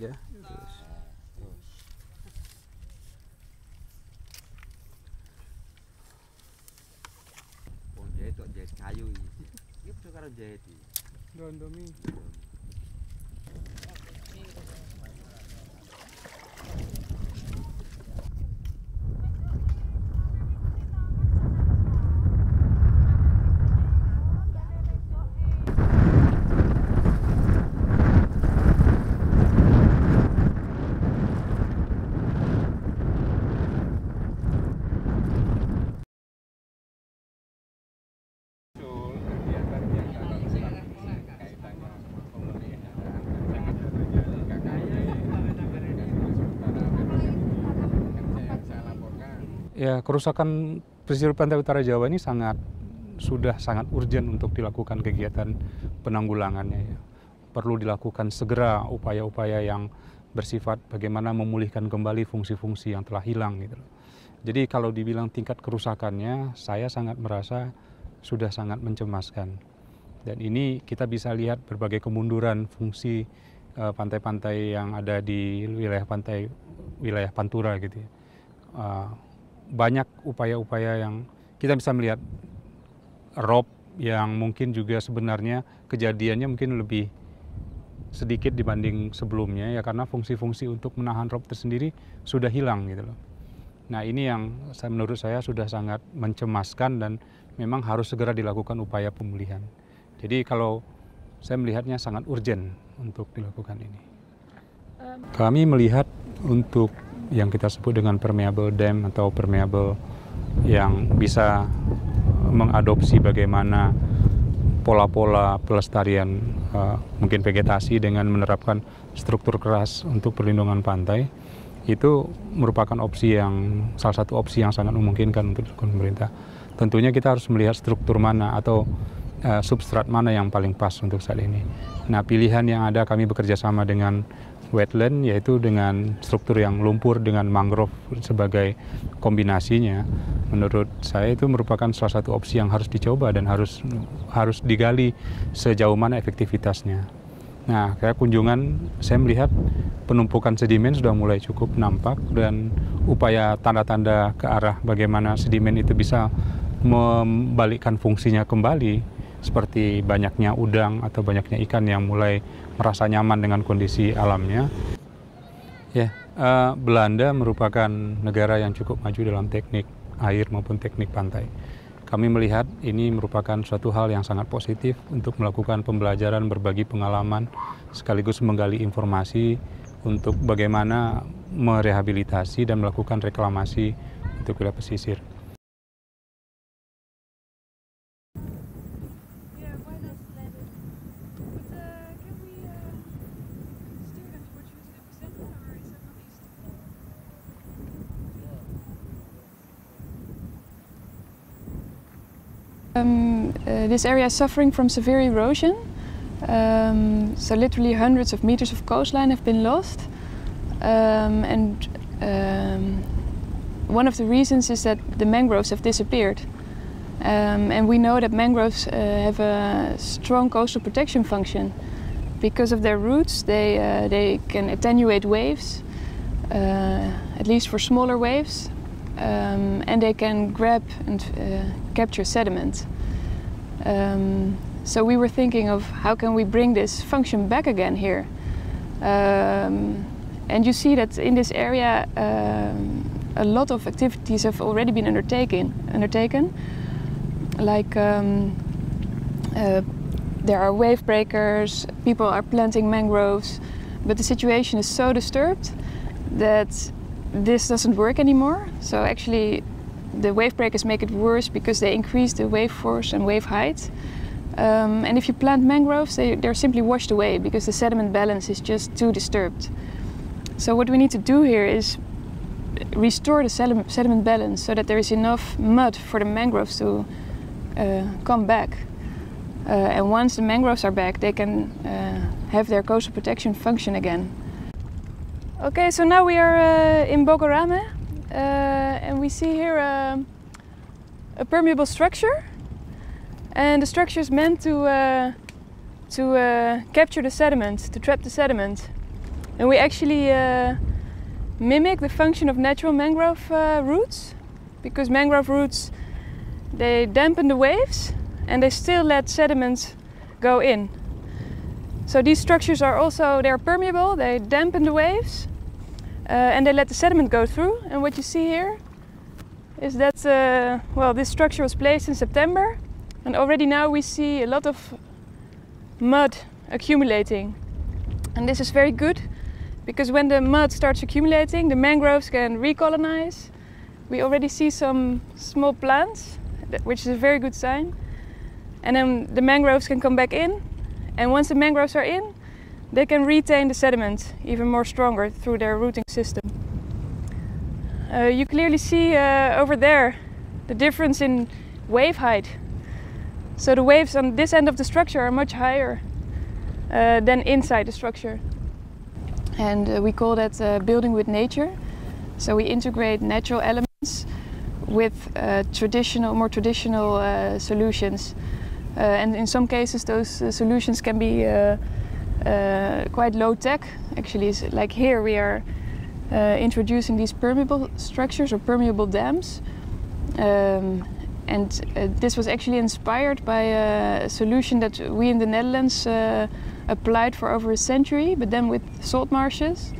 Yeah, it Oh, jahit kok jahit kayu ini. Ini betul karena jahit ini. Don't Ya, kerusakan pesisir pantai utara Jawa ini sangat sudah sangat urgent untuk dilakukan kegiatan penanggulangannya ya. Perlu dilakukan segera upaya-upaya yang bersifat bagaimana memulihkan kembali fungsi-fungsi yang telah hilang gitu Jadi kalau dibilang tingkat kerusakannya, saya sangat merasa sudah sangat mencemaskan. Dan ini kita bisa lihat berbagai kemunduran fungsi eh, pantai-pantai uh, yang ada di wilayah pantai wilayah Pantura gitu Uh, banyak upaya-upaya yang kita bisa melihat rob yang mungkin juga sebenarnya kejadiannya mungkin lebih sedikit dibanding sebelumnya ya karena fungsi-fungsi untuk menahan rob tersendiri sudah hilang gitu loh. Nah ini yang saya, menurut saya sudah sangat mencemaskan dan memang harus segera dilakukan upaya pemulihan. Jadi kalau saya melihatnya sangat urgent untuk dilakukan ini. Kami melihat untuk yang kita sebut dengan permeable dam atau permeable yang bisa mengadopsi bagaimana pola-pola pelestarian uh, mungkin vegetasi dengan menerapkan struktur keras untuk perlindungan pantai itu merupakan opsi yang salah satu opsi yang sangat memungkinkan untuk pemerintah. Tentunya kita harus melihat struktur mana atau uh, substrat mana yang paling pas untuk saat ini. Nah pilihan yang ada kami bekerja sama dengan wetland yaitu dengan struktur yang lumpur dengan mangrove sebagai kombinasinya menurut saya itu merupakan salah satu opsi yang harus dicoba dan harus harus digali sejauh mana efektivitasnya. Nah, kayak kunjungan saya melihat penumpukan sedimen sudah mulai cukup nampak dan upaya tanda-tanda ke arah bagaimana sedimen itu bisa membalikkan fungsinya kembali seperti banyaknya udang atau banyaknya ikan yang mulai merasa nyaman dengan kondisi alamnya. Ya, uh, Belanda merupakan negara yang cukup maju dalam teknik air maupun teknik pantai. Kami melihat ini merupakan suatu hal yang sangat positif untuk melakukan pembelajaran berbagi pengalaman sekaligus menggali informasi untuk bagaimana merehabilitasi dan melakukan reklamasi untuk wilayah pesisir. Um, uh, this area is suffering from severe erosion. Um, so literally hundreds of meters of coastline have been lost. Um, and um, one of the reasons is that the mangroves have disappeared. Um, and we know that mangroves uh, have a strong coastal protection function. Because of their roots, they, uh, they can attenuate waves, uh, at least for smaller waves um, and they can grab and uh, capture sediment. Um, so we were thinking of how can we bring this function back again here. Um, and you see that in this area um, a lot of activities have already been undertaken, undertaken. like um, uh, there are wave breakers, people are planting mangroves, but the situation is so disturbed that this doesn't work anymore. So actually, the wave breakers make it worse because they increase the wave force and wave height. Um, and if you plant mangroves, they, they're simply washed away because the sediment balance is just too disturbed. So what we need to do here is restore the sediment balance so that there is enough mud for the mangroves to uh, come back. Uh, and once the mangroves are back, they can uh, have their coastal protection function again. Okay, so now we are uh, in Bogorame uh, and we see here um, a permeable structure and the structure is meant to, uh, to uh, capture the sediment, to trap the sediment. And we actually uh, mimic the function of natural mangrove uh, roots because mangrove roots they dampen the waves and they still let sediment go in. So these structures are also, they're permeable, they dampen the waves uh, and they let the sediment go through. And what you see here is that, uh, well, this structure was placed in September and already now we see a lot of mud accumulating. And this is very good because when the mud starts accumulating, the mangroves can recolonize. We already see some small plants, which is a very good sign. And then the mangroves can come back in. And once the mangroves are in, they can retain the sediment even more stronger through their rooting system. Uh, you clearly see uh, over there the difference in wave height. So the waves on this end of the structure are much higher uh, than inside the structure. And uh, we call that uh, building with nature. So we integrate natural elements with uh, traditional, more traditional solutions. and in some cases those solutions can be uh, quite low tech. Actually, it's like here we are uh, introducing these permeable structures or permeable dams. Um, and uh, this was actually inspired by a solution that we in the Netherlands uh, applied for over a century, but then with salt marshes.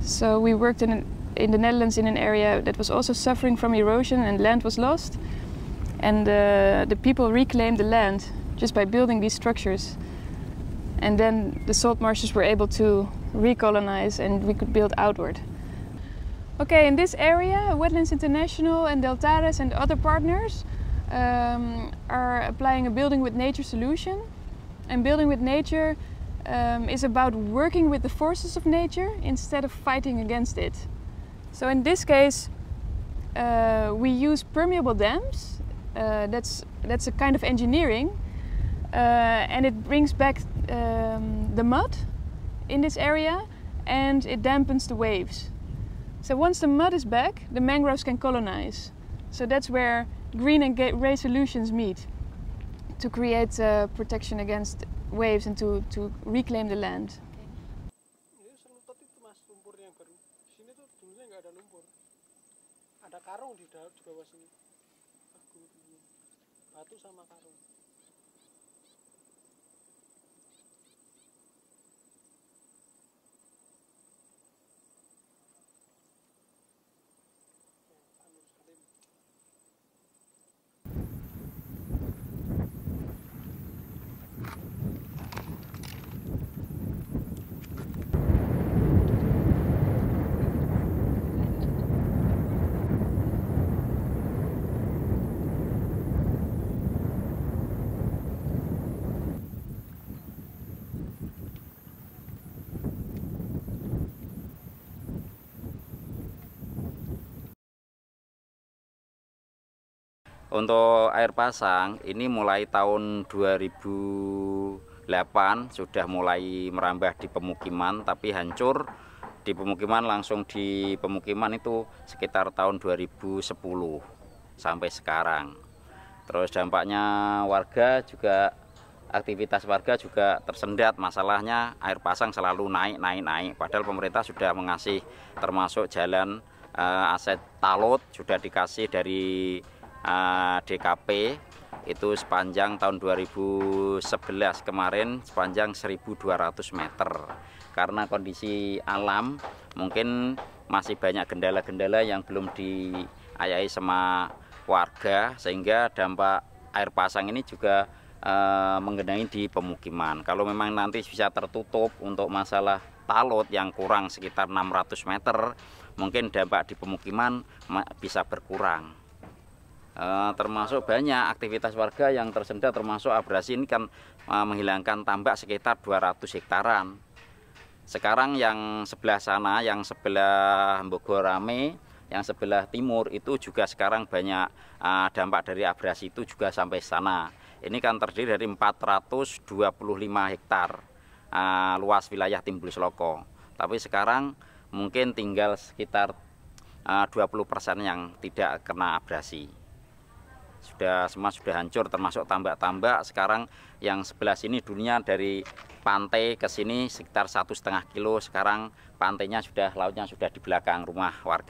So we worked in, an, in the Netherlands in an area that was also suffering from erosion and land was lost. And uh, the people reclaimed the land just by building these structures. And then the salt marshes were able to recolonize and we could build outward. Okay, in this area, Wetlands International and Deltares and other partners um, are applying a Building with Nature solution. And Building with Nature um, is about working with the forces of nature instead of fighting against it. So in this case, uh, we use permeable dams. Uh, that's, that's a kind of engineering. Uh, and it brings back um, the mud in this area and it dampens the waves. So once the mud is back, the mangroves can colonize. So that's where green and gray solutions meet to create uh, protection against waves and to, to reclaim the land. Untuk air pasang ini mulai tahun 2008 sudah mulai merambah di pemukiman tapi hancur di pemukiman langsung di pemukiman itu sekitar tahun 2010 sampai sekarang. Terus dampaknya warga juga aktivitas warga juga tersendat masalahnya air pasang selalu naik naik naik padahal pemerintah sudah mengasih termasuk jalan uh, aset talut sudah dikasih dari DKP itu sepanjang tahun 2011 kemarin sepanjang 1200 meter karena kondisi alam mungkin masih banyak kendala-kendala yang belum diayai sama warga sehingga dampak air pasang ini juga e, eh, mengenai di pemukiman kalau memang nanti bisa tertutup untuk masalah talut yang kurang sekitar 600 meter mungkin dampak di pemukiman bisa berkurang e, termasuk banyak aktivitas warga yang tersendat termasuk abrasi ini kan e, menghilangkan tambak sekitar 200 hektaran. Sekarang yang sebelah sana, yang sebelah Bogorame, yang sebelah timur itu juga sekarang banyak e, dampak dari abrasi itu juga sampai sana. Ini kan terdiri dari 425 hektar luas wilayah Timbul Seloko. Tapi sekarang mungkin tinggal sekitar 20% yang tidak kena abrasi sudah semua sudah hancur termasuk tambak-tambak sekarang yang sebelah sini dulunya dari pantai ke sini sekitar satu setengah kilo sekarang pantainya sudah lautnya sudah di belakang rumah warga